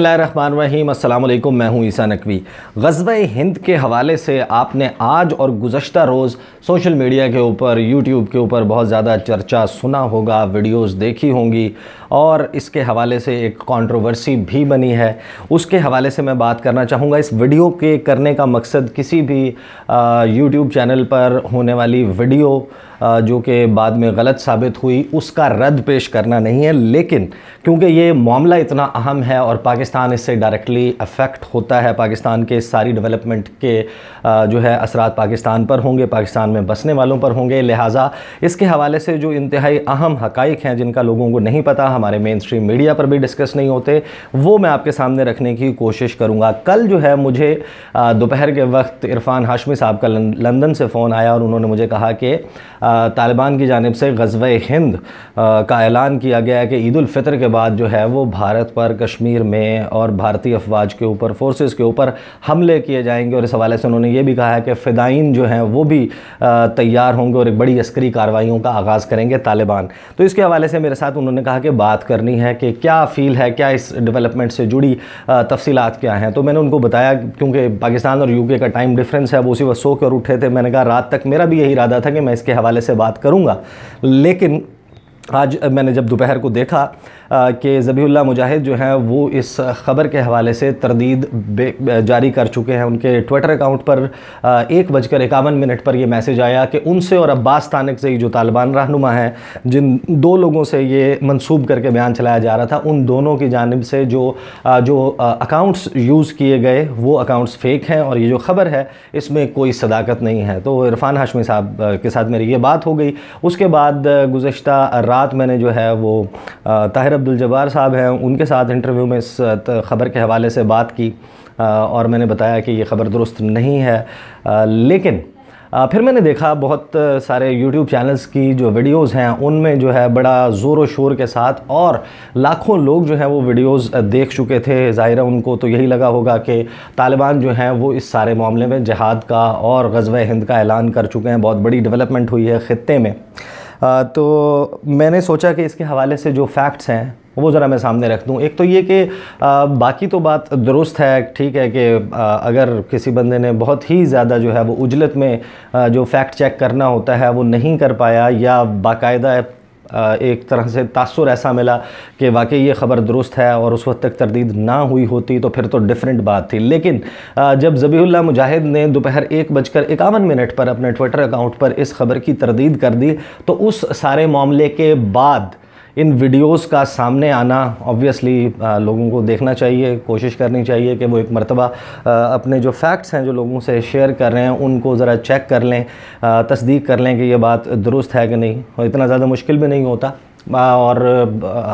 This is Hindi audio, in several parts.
रहीम अल्लाम मैं हूं ईसा नकवी गजब हिंद के हवाले से आपने आज और गुज्त रोज़ सोशल मीडिया के ऊपर यूट्यूब के ऊपर बहुत ज़्यादा चर्चा सुना होगा वीडियोस देखी होंगी और इसके हवाले से एक कंट्रोवर्सी भी बनी है उसके हवाले से मैं बात करना चाहूँगा इस वीडियो के करने का मकसद किसी भी यूट्यूब चैनल पर होने वाली वीडियो जो कि बाद में गलत साबित हुई उसका रद्द पेश करना नहीं है लेकिन क्योंकि ये मामला इतना अहम है और पाकिस्तान इससे डायरेक्टली अफेक्ट होता है पाकिस्तान के सारी डेवलपमेंट के जो है असरा पाकिस्तान पर होंगे पाकिस्तान में बसने वालों पर होंगे लिहाजा इसके हवाले से जो इंतहाई अहम हकाइक हैं जिनका लोगों को नहीं पता हमारे मेन स्ट्रीम मीडिया पर भी डिस्कस नहीं होते वो मैं आपके सामने रखने की कोशिश करूँगा कल जो है मुझे दोपहर के वक्त इरफान हाशमी साहब का लंदन से फ़ोन आया और उन्होंने मुझे कहा कि तालिबान की जानब से गजब हिंद का ऐलान किया गया है कि ईदालफ़ितर के बाद जो है वो भारत पर कश्मीर में और भारतीय अफवाज के ऊपर फोर्सेस के ऊपर हमले किए जाएंगे और इस हवाले से उन्होंने ये भी कहा है कि फ़िदाइन जो हैं वो भी तैयार होंगे और एक बड़ी अस्करी कार्रवाइयों का आगाज़ करेंगे तालिबान तो इसके हवाले से मेरे साथ उन्होंने कहा कि बात करनी है कि क्या फील है क्या इस डेवलपमेंट से जुड़ी तफसीत क्या हैं तो मैंने उनको बताया क्योंकि पाकिस्तान और के का टाइम डिफरेंस है वो उसी वक्त सो कर उठे थे मैंने कहा रात तक मेरा भी यही इरादा था कि मैं इसके हवाले से बात करूंगा लेकिन आज मैंने जब दोपहर को देखा कि ज़बील मुजाहिद जो हैं वो इस ख़बर के हवाले से तरदीद जारी कर चुके हैं उनके ट्विटर अकाउंट पर एक बजकर इक्यावन मिनट पर यह मैसेज आया कि उनसे और अब्बास तानक से ही जो तालिबान रहनुमा हैं जिन दो लोगों से ये मनसूब करके बयान चलाया जा रहा था उन दोनों की जानब से जो जो अकाउंट्स यूज़ किए गए वो अकाउंट्स फ़ेक हैं और ये जो ख़बर है इसमें कोई सदाकत नहीं है तो इरफान हाशमी साहब के साथ मेरी ये बात हो गई उसके बाद गुज्त रात मैंने जो है वो ताहिर अब्दुल साहब हैं उनके साथ इंटरव्यू में इस ख़बर के हवाले से बात की और मैंने बताया कि ये ख़बर दुरुस्त नहीं है लेकिन फिर मैंने देखा बहुत सारे YouTube चैनल्स की जो वीडियोस हैं उनमें जो है बड़ा ज़ोर व शोर के साथ और लाखों लोग जो हैं वो वीडियोस देख चुके थे ज़ाहिर उनको तो यही लगा होगा कि तालिबान जो हैं वो इस सारे मामले में जहाद का और गजब हिंद का ऐलान कर चुके हैं बहुत बड़ी डेवलपमेंट हुई है ख़त्े में तो मैंने सोचा कि इसके हवाले से जो फैक्ट्स हैं वो ज़रा मैं सामने रख दूँ एक तो ये कि बाकी तो बात दुरुस्त है ठीक है कि अगर किसी बंदे ने बहुत ही ज़्यादा जो है वो उजलत में जो फैक्ट चेक करना होता है वो नहीं कर पाया या बाकायदा एक तरह से तासर ऐसा मिला कि वाकई ये ख़बर दुरुस्त है और उस वक्त तक तरदीद ना हुई होती तो फिर तो डिफरेंट बात थी लेकिन जब जबीहुल्ला मुजाहिद ने दोपहर एक बजकर इक्यावन मिनट पर अपने ट्विटर अकाउंट पर इस खबर की तरदीद कर दी तो उस सारे मामले के बाद इन वीडियोस का सामने आना ऑब्वियसली लोगों को देखना चाहिए कोशिश करनी चाहिए कि वो एक मरतबा अपने जो फैक्ट्स हैं जो लोगों से शेयर कर रहे हैं उनको ज़रा चेक कर लें तस्दीक कर लें कि ये बात दुरुस्त है कि नहीं और इतना ज़्यादा मुश्किल भी नहीं होता और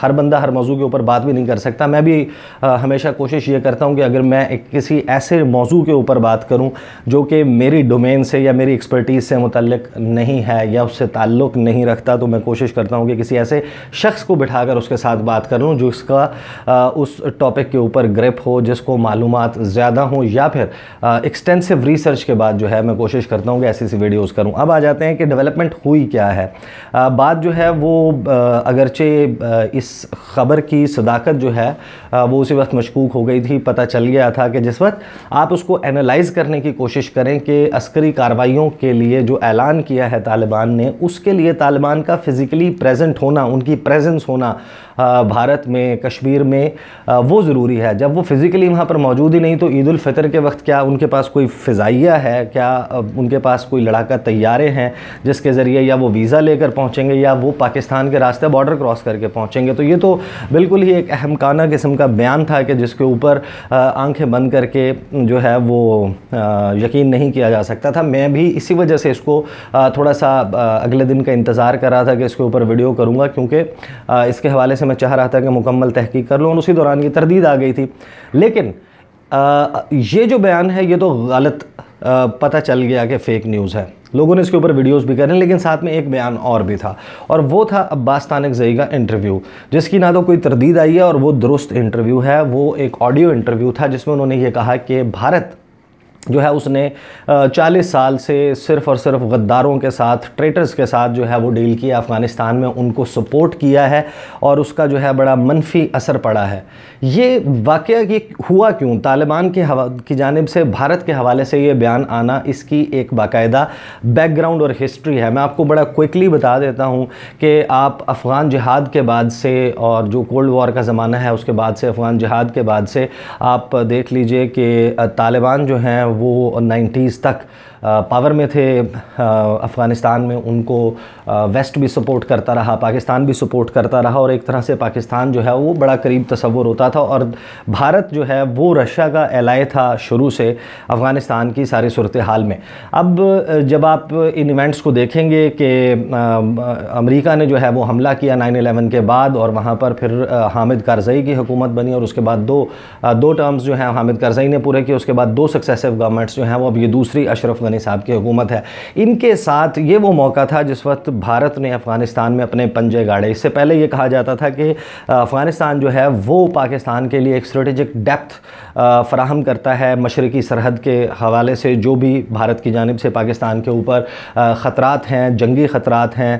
हर बंदा हर मौजू के ऊपर बात भी नहीं कर सकता मैं भी हमेशा कोशिश ये करता हूँ कि अगर मैं एक किसी ऐसे मौजू के ऊपर बात करूँ जो कि मेरी डोमेन से या मेरी एक्सपर्टीज़ से मुतलक नहीं है या उससे ताल्लुक़ नहीं रखता तो मैं कोशिश करता हूँ कि किसी ऐसे शख्स को बिठा कर उसके साथ बात कर लूँ जिसका उस टॉपिक के ऊपर ग्रिप हो जिसको मालूम ज़्यादा हों या फिर एक्सटेंसिव रिसर्च के बाद जो है मैं कोशिश करता हूँ कि ऐसी ऐसी वीडियोज़ करूँ अब आ जाते हैं कि डेवलपमेंट हुई क्या है बात जो है वो अगरचे इस ख़बर की सदाकत जो है वो उसी वक्त मशकूक हो गई थी पता चल गया था कि जिस वक्त आप उसको एनालाइज़ करने की कोशिश करें कि अस्करी कार्रवाइयों के लिए जो ऐलान किया है तालिबान ने उसके लिए तालिबान का फ़िज़िकली प्रेजेंट होना उनकी प्रेजेंस होना भारत में कश्मीर में वो ज़रूरी है जब वो फ़िज़िकली वहाँ पर मौजूद ही नहीं तो ईद फ़ितर के वक्त क्या उनके पास कोई फ़िज़ाइया है क्या उनके पास कोई लड़ाका तैयारे हैं जिसके ज़रिए या वो वीज़ा लेकर पहुँचेंगे या वो पाकिस्तान के रास्ते बॉर्डर क्रॉस करके पहुँचेंगे तो ये तो बिल्कुल ही एक अहमकाना किस्म का बयान था कि जिसके ऊपर आंखें बंद करके जो है वो यकीन नहीं किया जा सकता था मैं भी इसी वजह से इसको थोड़ा सा अगले दिन का इंतज़ार कर रहा था कि इसके ऊपर वीडियो करूँगा क्योंकि इसके हवाले से से मैं चाह रहा था कि मुकम्मल तहकीक कर लूँ और उसी दौरान ये तरदीद आ गई थी लेकिन आ, ये जो बयान है ये तो गलत पता चल गया कि फ़ेक न्यूज़ है लोगों ने इसके ऊपर वीडियोस भी करें लेकिन साथ में एक बयान और भी था और वो था अब्बास तानक जई का इंटरव्यू जिसकी ना तो कोई तरदीद आई है और वो दुरुस्त इंटरव्यू है वो एक ऑडियो इंटरव्यू था जिसमें उन्होंने ये कहा कि भारत जो है उसने 40 साल से सिर्फ और सिर्फ गद्दारों के साथ ट्रेटर्स के साथ जो है वो डील किया अफ़गानिस्तान में उनको सपोर्ट किया है और उसका जो है बड़ा मनफी असर पड़ा है ये वाक़ ये हुआ क्यों तालिबान के हवा की जानब से भारत के हवाले से ये बयान आना इसकी एक बाकायदा बैकग्राउंड और हिस्ट्री है मैं आपको बड़ा क्विकली बता देता हूँ कि आप अफ़गान जहाद के बाद से और जो कोल्ड वॉर का ज़माना है उसके बाद से अफ़गान जहाद के बाद से आप देख लीजिए कि तालिबान जो हैं वो 90s तक पावर में थे अफ़गानिस्तान में उनको वेस्ट भी सपोर्ट करता रहा पाकिस्तान भी सपोर्ट करता रहा और एक तरह से पाकिस्तान जो है वो बड़ा करीब तस्वुर होता था और भारत जो है वो रशिया का एलाय था शुरू से अफ़गानिस्तान की सारी सूरत हाल में अब जब आप इन इवेंट्स को देखेंगे कि अमेरिका ने जो है वो हमला किया नाइन अलेवन के बाद और वहाँ पर फिर हामिद करजई की हुकूमत बनी और उसके बाद दो दो टर्म्स जो हैं हामिद करजई ने पूरे किए उसके बाद दो सक्सेसिव गवर्नमेंट्स जो हैं वो अब ये दूसरी अशरफ गनी साहब की हुकूमत है इनके साथ ये वो मौका था जिस वक्त भारत ने अफ़गानिस्तान में अपने पंजे गाड़े इससे पहले ये कहा जाता था कि अफ़गानिस्तान जो है वो पाकिस्तान के लिए एक स्ट्रेटिजिक डेप्थ फ्राहम करता है मशरक़ी सरहद के हवाले से जो भी भारत की जानब से पाकिस्तान के ऊपर ख़तरात हैं जंगी ख़तरात हैं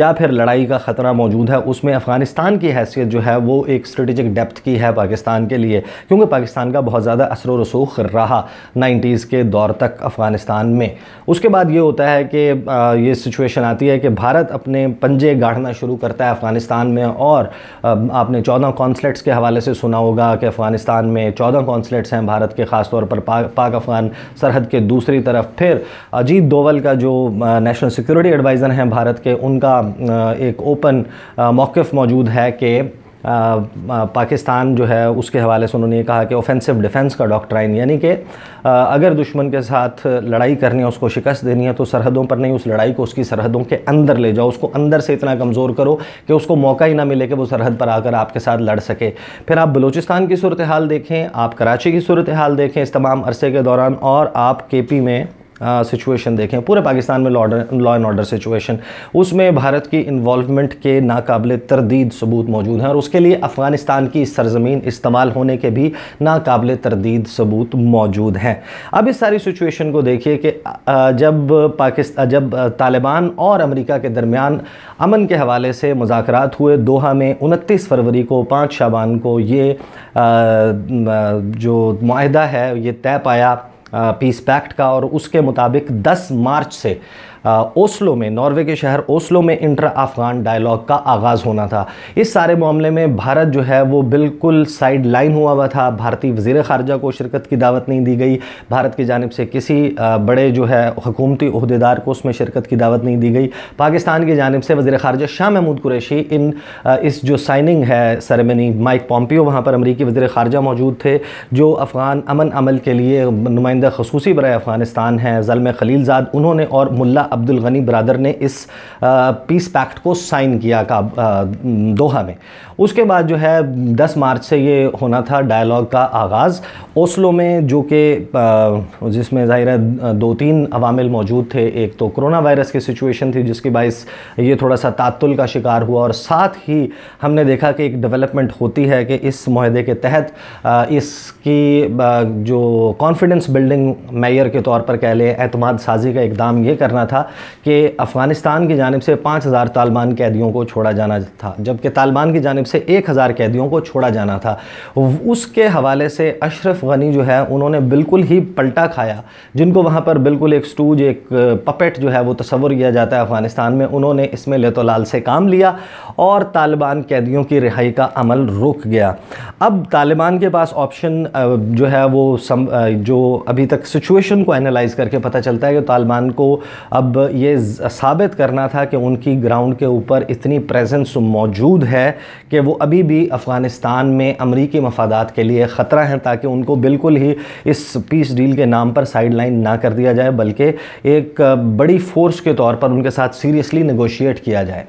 या फिर लड़ाई का ख़तरा मौजूद है उसमें अफ़गानिस्तान की हैसियत जो है वो एक स्ट्रेटेजिक डेप्थ की है पाकिस्तान के लिए क्योंकि पाकिस्तान का बहुत ज़्यादा असर रसूख रहा नाइन्टीज़ के दौर तक अफ़गानिस्तान में उसके बाद ये होता है कि ये सिचुएशन आती है कि भारत अपने पंजे गाढ़ना शुरू करता है अफ़गानिस्तान में और आपने चौदह कौंसलेट्स के हवाले से सुना होगा कि अफ़गानिस्तान में चौदह कौंसलेट्स हैं भारत के ख़ास तौर पर पा, पाक अफ़गान सरहद के दूसरी तरफ फिर अजीत दोवल का जो नेशनल सिक्योरिटी एडवाइज़र हैं भारत के उनका एक ओपन मौक़ मौजूद है कि पाकिस्तान जो है उसके हवाले से उन्होंने कहा कि ऑफेंसिव डिफेंस का डॉक्ट्राइन यानी कि अगर दुश्मन के साथ लड़ाई करनी है उसको शिकस्त देनी है तो सरहदों पर नहीं उस लड़ाई को उसकी सरहदों के अंदर ले जाओ उसको अंदर से इतना कमज़ोर करो कि उसको मौका ही ना मिले कि वो सरहद पर आकर आपके साथ लड़ सके फिर आप बलूचिस्तान की सूरत हाल देखें आप कराची की सूरत हाल देखें इस तमाम अरसे के दौरान और आप के पी में सिचुएशन देखें पूरे पाकिस्तान में लॉ एंड ऑर्डर सिचुएशन उसमें भारत की इन्वॉलमेंट के नाकबले तरदीद सबूत मौजूद हैं और उसके लिए अफ़गानिस्तान की सरजमीन इस्तेमाल होने के भी नाकबले तरदीद सबूत मौजूद हैं अब इस सारी सिचुएशन को देखिए कि जब पाकिस्तान जब तालिबान और अमरीका के दरमियान अमन के हवाले से मुजाकर हुए दोहा में उनतीस फरवरी को पाँच शाबान को ये जो माहदा है ये तय पाया पीस पैक्ट का और उसके मुताबिक 10 मार्च से ओस्लो में नॉर्वे के शहर ओस्लो में इंटर अफगान डायलॉग का आगाज़ होना था इस सारे मामले में भारत जो है वो बिल्कुल साइड लाइन हुआ हुआ था भारतीय वजीर खारजा को शिरकत की दावत नहीं दी गई भारत की जानब से किसी बड़े जो है हकूमती अहदेदार को उसमें शिरकत की दावत नहीं दी गई पाकिस्तान की जानब से वजी खारजा शाह महमूद कुरैशी इन इस जो साइनिंग है सरमनी माइक पॉम्पियो वहाँ पर अमरीकी वजी खारजा मौजूद थे जो अफ़गान अमन अमल के लिए नुमाइंदा खसूसी बर अफ़गानिस्तान हैं जलम खलीलजाद उन्होंने और मुला अब्दुल गनी ब्रादर ने इस पीस पैक्ट को साइन किया का दोहा में उसके बाद जो है 10 मार्च से ये होना था डायलॉग का आगाज़ ओस्लो में जो कि जिसमें ज़ाहिर है दो तीन अवामिल मौजूद थे एक तो कोरोना वायरस की सिचुएशन थी जिसके बायस ये थोड़ा सा तातुल का शिकार हुआ और साथ ही हमने देखा कि एक डेवलपमेंट होती है कि इस माहदे के तहत इसकी जो कॉन्फिडेंस बिल्डिंग मैयर के तौर पर कह लें अतमाद साजी का इकदाम ये करना था था कि अफ़गानिस्तान की जानब से पाँच हज़ार तालिबान कैदियों को छोड़ा जाना था जबकि तालिबान की जानब से एक हज़ार कैदियों को छोड़ा जाना था उसके हवाले से अशरफ गनी जो है उन्होंने बिल्कुल ही पलटा खाया जिनको वहाँ पर बिल्कुल एक स्टूज एक पपेट जो है वो तस्वुर किया जाता है अफ़गानिस्तान में उन्होंने इसमें लेतोलाल से काम लिया और तालिबान कैदियों की रिहाई का अमल रुक गया अब तालिबान के पास ऑप्शन जो है वो सम, जो अभी तक सिचुएशन को एनालाइज करके पता चलता है कि तालिबान को अब अब ये साबित करना था कि उनकी ग्राउंड के ऊपर इतनी प्रेजेंस मौजूद है कि वो अभी भी अफ़गानिस्तान में अमरीकी मफादात के लिए ख़तरा हैं ताकि उनको बिल्कुल ही इस पीस डील के नाम पर साइड लाइन ना कर दिया जाए बल्कि एक बड़ी फ़ोर्स के तौर पर उनके साथ सीरियसली नगोशिएट किया जाए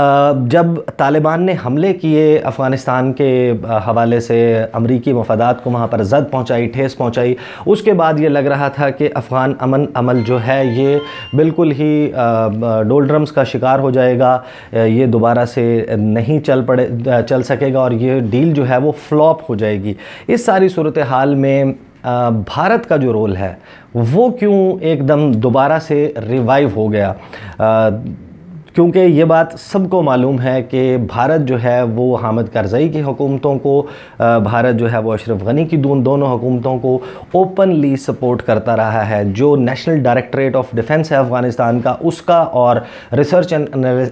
जब तालिबान ने हमले किए अफ़गानिस्तान के हवाले से अमरीकी मफादात को वहाँ पर जद पहुँचाई ठेस पहुँचाई उसके बाद ये लग रहा था कि अफ़गान अमन अमल जो है ये बिल्कुल ही डोलड्रम्स का शिकार हो जाएगा ये दोबारा से नहीं चल पड़े चल सकेगा और ये डील जो है वो फ्लॉप हो जाएगी इस सारी सूरत हाल में भारत का जो रोल है वो क्यों एकदम दोबारा से रिवाइव हो गया क्योंकि ये बात सबको मालूम है कि भारत जो है वो हामिद करजई की हुकूमतों को भारत जो है वो अशरफ गनी की दोनों दोनों हुकूमतों को ओपनली सपोर्ट करता रहा है जो नेशनल डायरेक्टरेट ऑफ डिफेंस है अफ़गानिस्तान का उसका और रिसर्च एंड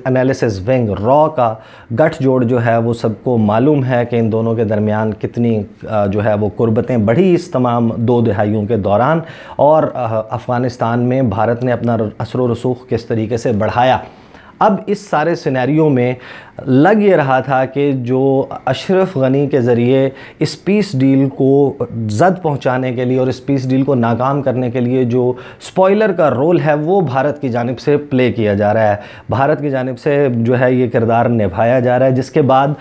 एनालिसिस विंग रॉ का गठजोड़ जो है वो सबको मालूम है कि इन दोनों के दरमियान कितनी जो है वो कुर्बतें बढ़ी इस तमाम दो दहाइयों के दौरान और अफ़गानिस्तान में भारत ने अपना असर रसूख किस तरीके से बढ़ाया अब इस सारे सिनेरियो में लग ये रहा था कि जो अशरफ गनी के ज़रिए इस पीस डील को जद पहुंचाने के लिए और इस पीस डील को नाकाम करने के लिए जो स्पॉइलर का रोल है वो भारत की जानब से प्ले किया जा रहा है भारत की जानब से जो है ये किरदार निभाया जा रहा है जिसके बाद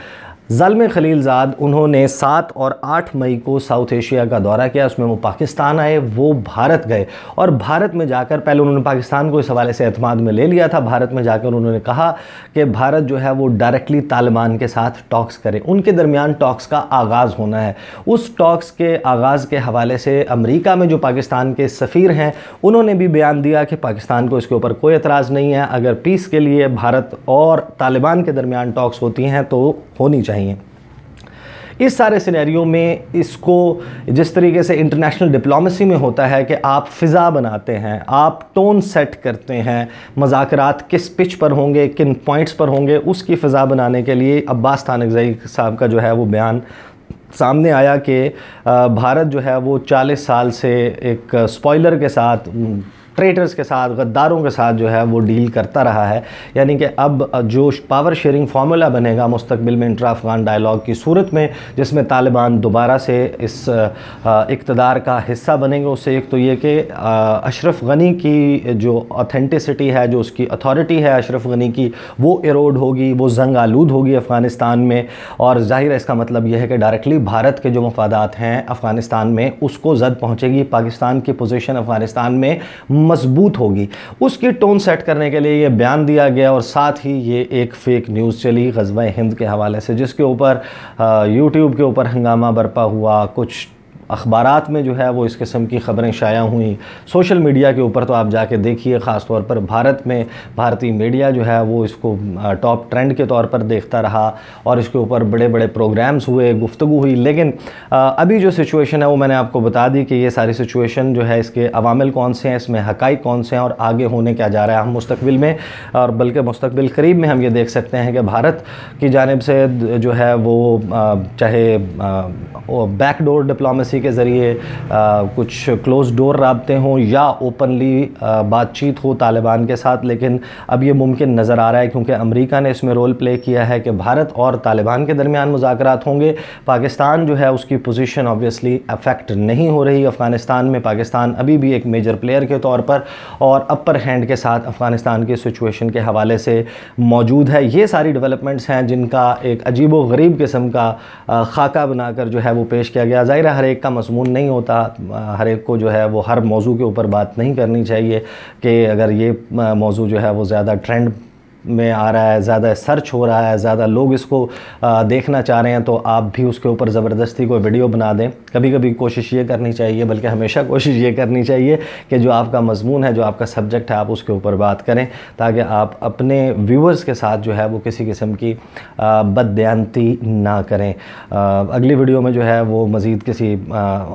जलम खलीलजाद उन्होंने सात और आठ मई को साउथ एशिया का दौरा किया उसमें वो पाकिस्तान आए वो भारत गए और भारत में जाकर पहले उन्होंने पाकिस्तान को इस हवाले से अतमाद में ले लिया था भारत में जाकर उन्होंने कहा कि भारत जो है वो डायरेक्टली तालिबान के साथ टॉक्स करे उनके दरमियान टॉक्स का आगाज़ होना है उस टॉक्स के आगाज़ के हवाले से अमरीका में जो पाकिस्तान के सफ़ीर हैं उन्होंने भी बयान दिया कि पाकिस्तान को इसके ऊपर कोई एतराज़ नहीं है अगर पीस के लिए भारत और तालिबान के दरमियान टॉक्स होती हैं तो होनी चाहिए चाहिए इस सारे सिनेरियो में इसको जिस तरीके से इंटरनेशनल डिप्लोमेसी में होता है कि आप फ़िज़ा बनाते हैं आप टोन सेट करते हैं मजाकरात किस पिच पर होंगे किन पॉइंट्स पर होंगे उसकी फ़िज़ा बनाने के लिए अब्बास थानकजई साहब का जो है वो बयान सामने आया कि भारत जो है वो 40 साल से एक स्पॉइलर के साथ ट्रेडर्स के साथ गद्दारों के साथ जो है वो डील करता रहा है यानी कि अब जो पावर शेयरिंग फार्मूला बनेगा मुस्तबिल में इंट्रा अफगान डायलॉग की सूरत में जिसमें तालिबान दोबारा से इस इकतदार का हिस्सा बनेंगे उससे एक तो ये कि अशरफ गनी की जो अथेंटिसिटी है जो उसकी अथॉरिटी है अशरफ गनी की वो एरोड होगी वो जंग आलूद होगी अफ़गानिस्तान में और ज़ाहिर है इसका मतलब यह है कि डायरेक्टली भारत के जो मफादात हैं अफ़गानिस्तान में उसको जद पहुँचेगी पाकिस्तान की पोजीशन अफ़गानिस्तान में मजबूत होगी उसकी टोन सेट करने के लिए ये बयान दिया गया और साथ ही ये एक फेक न्यूज़ चली गजबा हिंद के हवाले से जिसके ऊपर यूट्यूब के ऊपर हंगामा बरपा हुआ कुछ अखबार में जो है वो इस किस्म की ख़बरें शाया हुई सोशल मीडिया के ऊपर तो आप जाके देखिए ख़ास तौर पर भारत में भारतीय मीडिया जो है वो इसको टॉप ट्रेंड के तौर पर देखता रहा और इसके ऊपर बड़े बड़े प्रोग्राम्स हुए गुफ्तु हुई लेकिन अभी जो सिचुएशन है वो मैंने आपको बता दी कि ये सारी सिचुएशन जो है इसके अवामिल कौन से हैं इसमें हकाई कौन से हैं और आगे होने क्या जा रहा है हम मुस्तबिल में और बल्कि मुस्तबिल करीब में हम ये देख सकते हैं कि भारत की जानब से जो है वो चाहे बैकडोर डिप्लोमेसी डिप्लोमेसी के ज़रिए कुछ क्लोज डोर रबते हों या ओपनली बातचीत हो तालिबान के साथ लेकिन अब ये मुमकिन नज़र आ रहा है क्योंकि अमरीका ने इसमें रोल प्ले किया है कि भारत और तालिबान के दरमियान मुजाकर होंगे पाकिस्तान जो है उसकी पोजिशन ऑबियसली अफेक्ट नहीं हो रही अफ़गानिस्तान में पाकिस्तान अभी भी एक मेजर प्लेयर के तौर पर और अपर हैंड के साथ अफ़गानिस्तान की सिचुएशन के हवाले से मौजूद है ये सारी डेवलपमेंट्स हैं जिनका एक अजीब व गरीब किस्म का खाका बनाकर जो है वो पेश किया गया ज़ाहिर हर एक इतना मजमून नहीं होता हर एक को जो है वो हर मौजू के ऊपर बात नहीं करनी चाहिए कि अगर ये मौजू जो है वो ज़्यादा ट्रेंड में आ रहा है ज़्यादा सर्च हो रहा है ज़्यादा लोग इसको देखना चाह रहे हैं तो आप भी उसके ऊपर ज़बरदस्ती कोई वीडियो बना दें कभी कभी कोशिश ये करनी चाहिए बल्कि हमेशा कोशिश ये करनी चाहिए कि जो आपका मजमून है जो आपका सब्जेक्ट है आप उसके ऊपर बात करें ताकि आप अपने व्यूवर्स के साथ जो है वो किसी किस्म की बदयांती ना करें अगली वीडियो में जो है वो मज़ीद किसी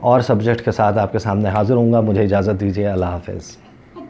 और सब्जेक्ट के साथ आपके सामने हाज़िर हूँगा मुझे इजाज़त दीजिए अल्लाह हाफिज़